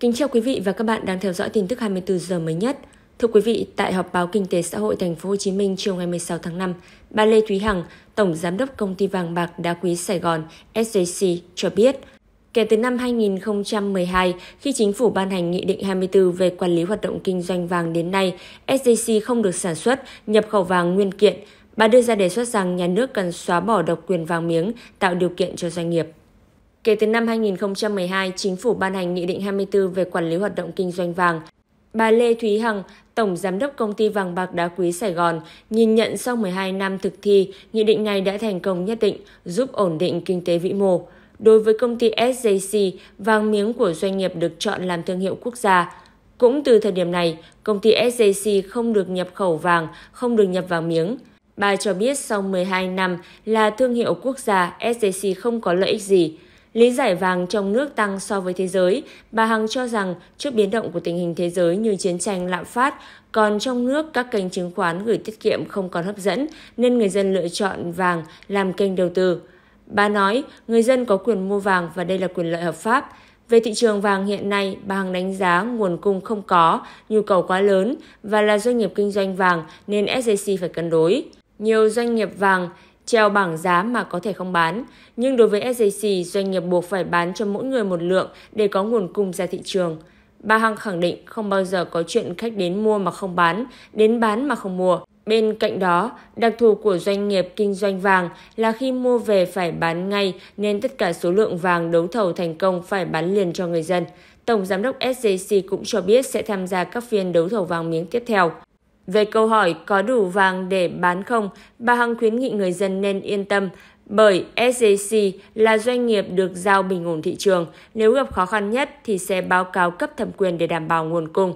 Kính chào quý vị và các bạn đang theo dõi tin tức 24 giờ mới nhất. Thưa quý vị, tại họp báo Kinh tế xã hội Thành phố Hồ Chí Minh chiều ngày 16 tháng 5, bà Lê Thúy Hằng, Tổng Giám đốc Công ty Vàng bạc Đá quý Sài Gòn SJC cho biết, Kể từ năm 2012, khi chính phủ ban hành Nghị định 24 về quản lý hoạt động kinh doanh vàng đến nay, SJC không được sản xuất, nhập khẩu vàng nguyên kiện. Bà đưa ra đề xuất rằng nhà nước cần xóa bỏ độc quyền vàng miếng, tạo điều kiện cho doanh nghiệp. Kể từ năm 2012, chính phủ ban hành Nghị định 24 về quản lý hoạt động kinh doanh vàng. Bà Lê Thúy Hằng, Tổng Giám đốc Công ty Vàng Bạc Đá Quý Sài Gòn, nhìn nhận sau 12 năm thực thi, nghị định này đã thành công nhất định, giúp ổn định kinh tế vĩ mô. Đối với công ty SJC, vàng miếng của doanh nghiệp được chọn làm thương hiệu quốc gia. Cũng từ thời điểm này, công ty SJC không được nhập khẩu vàng, không được nhập vàng miếng. Bà cho biết sau 12 năm là thương hiệu quốc gia, SJC không có lợi ích gì. Lý giải vàng trong nước tăng so với thế giới, bà Hằng cho rằng trước biến động của tình hình thế giới như chiến tranh lạm phát, còn trong nước các kênh chứng khoán gửi tiết kiệm không còn hấp dẫn nên người dân lựa chọn vàng làm kênh đầu tư. Bà nói người dân có quyền mua vàng và đây là quyền lợi hợp pháp. Về thị trường vàng hiện nay, bà Hằng đánh giá nguồn cung không có, nhu cầu quá lớn và là doanh nghiệp kinh doanh vàng nên SJC phải cân đối. Nhiều doanh nghiệp vàng treo bảng giá mà có thể không bán. Nhưng đối với SJC, doanh nghiệp buộc phải bán cho mỗi người một lượng để có nguồn cung ra thị trường. Bà Hằng khẳng định không bao giờ có chuyện khách đến mua mà không bán, đến bán mà không mua. Bên cạnh đó, đặc thù của doanh nghiệp kinh doanh vàng là khi mua về phải bán ngay nên tất cả số lượng vàng đấu thầu thành công phải bán liền cho người dân. Tổng giám đốc SJC cũng cho biết sẽ tham gia các phiên đấu thầu vàng miếng tiếp theo. Về câu hỏi có đủ vàng để bán không, bà Hằng khuyến nghị người dân nên yên tâm bởi SJC là doanh nghiệp được giao bình ổn thị trường, nếu gặp khó khăn nhất thì sẽ báo cáo cấp thẩm quyền để đảm bảo nguồn cung.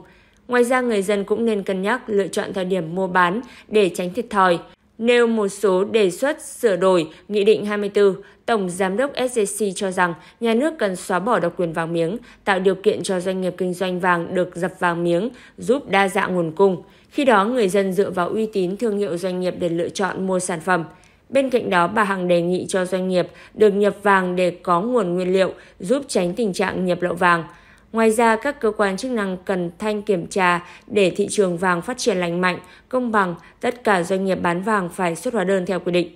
Ngoài ra người dân cũng nên cân nhắc lựa chọn thời điểm mua bán để tránh thiệt thòi nêu một số đề xuất sửa đổi Nghị định 24, Tổng Giám đốc SJC cho rằng nhà nước cần xóa bỏ độc quyền vàng miếng, tạo điều kiện cho doanh nghiệp kinh doanh vàng được dập vàng miếng, giúp đa dạng nguồn cung. Khi đó, người dân dựa vào uy tín thương hiệu doanh nghiệp để lựa chọn mua sản phẩm. Bên cạnh đó, bà Hằng đề nghị cho doanh nghiệp được nhập vàng để có nguồn nguyên liệu, giúp tránh tình trạng nhập lậu vàng. Ngoài ra, các cơ quan chức năng cần thanh kiểm tra để thị trường vàng phát triển lành mạnh, công bằng, tất cả doanh nghiệp bán vàng phải xuất hóa đơn theo quy định.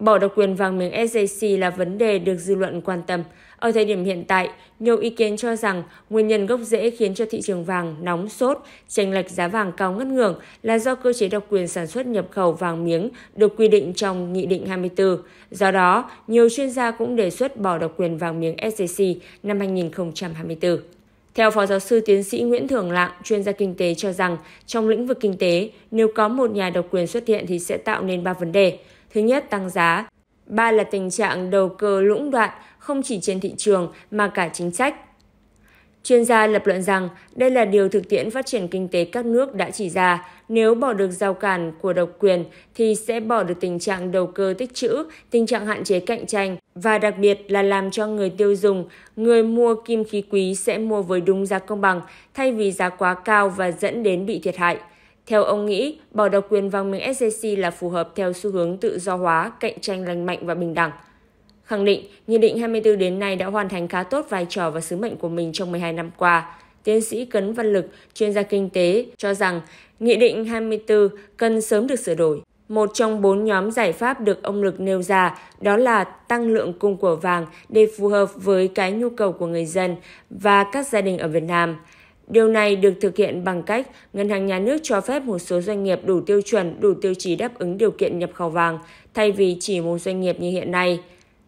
Bỏ độc quyền vàng miếng SJC là vấn đề được dư luận quan tâm. Ở thời điểm hiện tại, nhiều ý kiến cho rằng nguyên nhân gốc rễ khiến cho thị trường vàng nóng sốt, chênh lệch giá vàng cao ngất ngưỡng là do cơ chế độc quyền sản xuất nhập khẩu vàng miếng được quy định trong Nghị định 24. Do đó, nhiều chuyên gia cũng đề xuất bỏ độc quyền vàng miếng SJC năm 2024. Theo Phó Giáo sư Tiến sĩ Nguyễn Thường Lạng, chuyên gia kinh tế cho rằng, trong lĩnh vực kinh tế, nếu có một nhà độc quyền xuất hiện thì sẽ tạo nên ba vấn đề – Thứ nhất, tăng giá. Ba là tình trạng đầu cơ lũng đoạn không chỉ trên thị trường mà cả chính sách. Chuyên gia lập luận rằng đây là điều thực tiễn phát triển kinh tế các nước đã chỉ ra, nếu bỏ được rào cản của độc quyền thì sẽ bỏ được tình trạng đầu cơ tích trữ, tình trạng hạn chế cạnh tranh và đặc biệt là làm cho người tiêu dùng, người mua kim khí quý sẽ mua với đúng giá công bằng thay vì giá quá cao và dẫn đến bị thiệt hại. Theo ông nghĩ, bỏ độc quyền vàng miếng SJC là phù hợp theo xu hướng tự do hóa, cạnh tranh lành mạnh và bình đẳng. Khẳng định, Nghị định 24 đến nay đã hoàn thành khá tốt vai trò và sứ mệnh của mình trong 12 năm qua. Tiến sĩ Cấn Văn Lực, chuyên gia kinh tế, cho rằng Nghị định 24 cần sớm được sửa đổi. Một trong bốn nhóm giải pháp được ông Lực nêu ra đó là tăng lượng cung của vàng để phù hợp với cái nhu cầu của người dân và các gia đình ở Việt Nam – Điều này được thực hiện bằng cách ngân hàng nhà nước cho phép một số doanh nghiệp đủ tiêu chuẩn, đủ tiêu chí đáp ứng điều kiện nhập khẩu vàng thay vì chỉ một doanh nghiệp như hiện nay.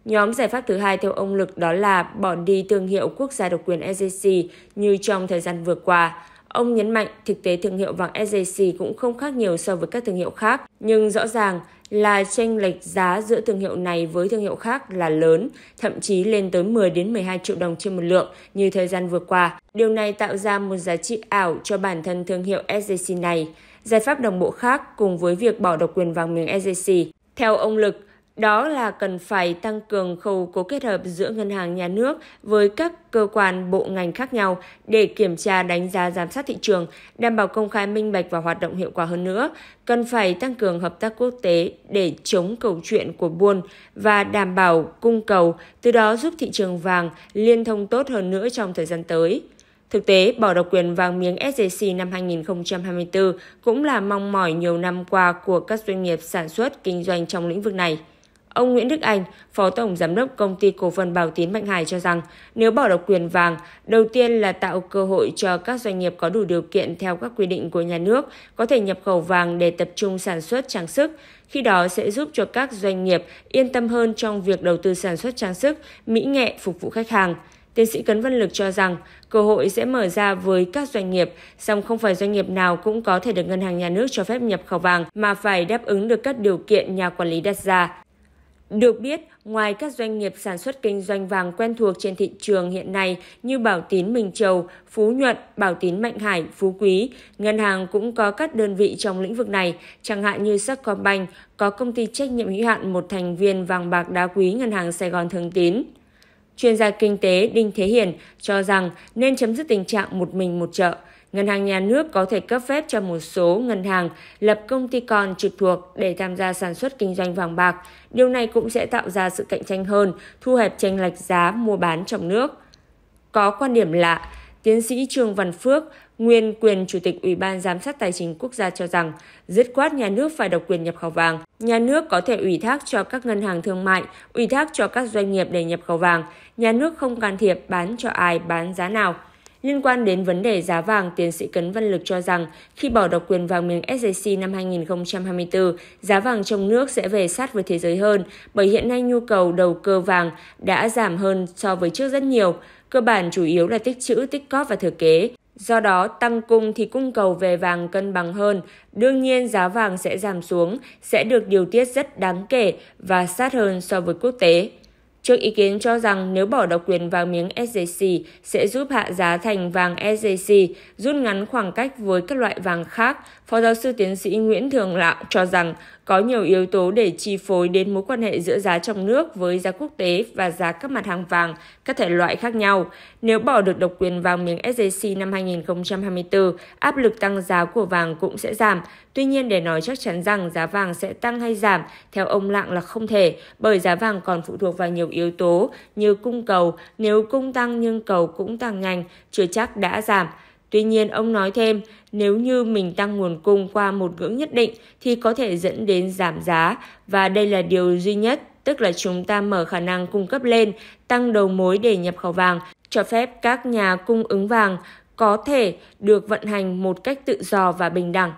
Nhóm giải pháp thứ hai theo ông Lực đó là bỏ đi thương hiệu quốc gia độc quyền SJC như trong thời gian vừa qua. Ông nhấn mạnh thực tế thương hiệu vàng SJC cũng không khác nhiều so với các thương hiệu khác, nhưng rõ ràng là chênh lệch giá giữa thương hiệu này với thương hiệu khác là lớn, thậm chí lên tới 10 đến 12 triệu đồng trên một lượng như thời gian vừa qua. Điều này tạo ra một giá trị ảo cho bản thân thương hiệu SJC này. Giải pháp đồng bộ khác cùng với việc bỏ độc quyền vàng miếng SJC. Theo ông Lực, đó là cần phải tăng cường khâu cố kết hợp giữa ngân hàng nhà nước với các cơ quan bộ ngành khác nhau để kiểm tra đánh giá giám sát thị trường, đảm bảo công khai minh bạch và hoạt động hiệu quả hơn nữa, cần phải tăng cường hợp tác quốc tế để chống cầu chuyện của buôn và đảm bảo cung cầu, từ đó giúp thị trường vàng liên thông tốt hơn nữa trong thời gian tới. Thực tế, bỏ độc quyền vàng miếng SJC năm 2024 cũng là mong mỏi nhiều năm qua của các doanh nghiệp sản xuất, kinh doanh trong lĩnh vực này. Ông Nguyễn Đức Anh, Phó Tổng Giám đốc Công ty Cổ phần Bảo Tín Mạnh Hải cho rằng, nếu bỏ độc quyền vàng, đầu tiên là tạo cơ hội cho các doanh nghiệp có đủ điều kiện theo các quy định của nhà nước có thể nhập khẩu vàng để tập trung sản xuất trang sức. Khi đó sẽ giúp cho các doanh nghiệp yên tâm hơn trong việc đầu tư sản xuất trang sức, mỹ nghệ phục vụ khách hàng. Tiến sĩ Cấn Văn Lực cho rằng cơ hội sẽ mở ra với các doanh nghiệp, song không phải doanh nghiệp nào cũng có thể được ngân hàng nhà nước cho phép nhập khẩu vàng mà phải đáp ứng được các điều kiện nhà quản lý đặt ra. Được biết, ngoài các doanh nghiệp sản xuất kinh doanh vàng quen thuộc trên thị trường hiện nay như Bảo Tín Minh Châu, Phú Nhuận, Bảo Tín Mạnh Hải, Phú Quý, ngân hàng cũng có các đơn vị trong lĩnh vực này, chẳng hạn như Sacombank có công ty trách nhiệm hữu hạn một thành viên vàng bạc đá quý ngân hàng Sài Gòn Thường Tín. Chuyên gia kinh tế Đinh Thế Hiền cho rằng nên chấm dứt tình trạng một mình một chợ, Ngân hàng nhà nước có thể cấp phép cho một số ngân hàng lập công ty con trực thuộc để tham gia sản xuất kinh doanh vàng bạc. Điều này cũng sẽ tạo ra sự cạnh tranh hơn, thu hẹp tranh lệch giá mua bán trong nước. Có quan điểm lạ, tiến sĩ Trương Văn Phước, nguyên quyền chủ tịch Ủy ban giám sát tài chính quốc gia cho rằng, dứt khoát nhà nước phải độc quyền nhập khẩu vàng. Nhà nước có thể ủy thác cho các ngân hàng thương mại, ủy thác cho các doanh nghiệp để nhập khẩu vàng. Nhà nước không can thiệp bán cho ai bán giá nào. Liên quan đến vấn đề giá vàng, tiến sĩ Cấn Văn Lực cho rằng khi bỏ độc quyền vàng miếng SJC năm 2024, giá vàng trong nước sẽ về sát với thế giới hơn, bởi hiện nay nhu cầu đầu cơ vàng đã giảm hơn so với trước rất nhiều, cơ bản chủ yếu là tích trữ, tích cóp và thừa kế. Do đó, tăng cung thì cung cầu về vàng cân bằng hơn, đương nhiên giá vàng sẽ giảm xuống, sẽ được điều tiết rất đáng kể và sát hơn so với quốc tế. Trước ý kiến cho rằng nếu bỏ độc quyền vàng miếng SJC sẽ giúp hạ giá thành vàng SJC, rút ngắn khoảng cách với các loại vàng khác, Phó giáo sư tiến sĩ Nguyễn Thường Lạo cho rằng có nhiều yếu tố để chi phối đến mối quan hệ giữa giá trong nước với giá quốc tế và giá các mặt hàng vàng, các thể loại khác nhau. Nếu bỏ được độc quyền vàng miếng SJC năm 2024, áp lực tăng giá của vàng cũng sẽ giảm. Tuy nhiên, để nói chắc chắn rằng giá vàng sẽ tăng hay giảm, theo ông Lạng là không thể, bởi giá vàng còn phụ thuộc vào nhiều yếu tố như cung cầu. Nếu cung tăng nhưng cầu cũng tăng nhanh, chưa chắc đã giảm. Tuy nhiên, ông nói thêm, nếu như mình tăng nguồn cung qua một ngưỡng nhất định thì có thể dẫn đến giảm giá và đây là điều duy nhất, tức là chúng ta mở khả năng cung cấp lên, tăng đầu mối để nhập khẩu vàng, cho phép các nhà cung ứng vàng có thể được vận hành một cách tự do và bình đẳng.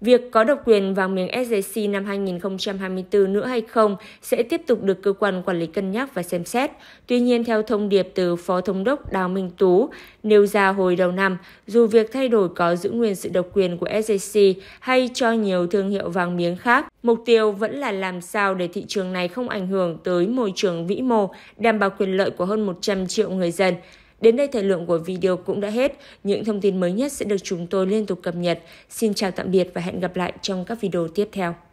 Việc có độc quyền vàng miếng SJC năm 2024 nữa hay không sẽ tiếp tục được cơ quan quản lý cân nhắc và xem xét. Tuy nhiên, theo thông điệp từ Phó Thống đốc Đào Minh Tú nêu ra hồi đầu năm, dù việc thay đổi có giữ nguyên sự độc quyền của SJC hay cho nhiều thương hiệu vàng miếng khác, mục tiêu vẫn là làm sao để thị trường này không ảnh hưởng tới môi trường vĩ mô, đảm bảo quyền lợi của hơn 100 triệu người dân. Đến đây thời lượng của video cũng đã hết. Những thông tin mới nhất sẽ được chúng tôi liên tục cập nhật. Xin chào tạm biệt và hẹn gặp lại trong các video tiếp theo.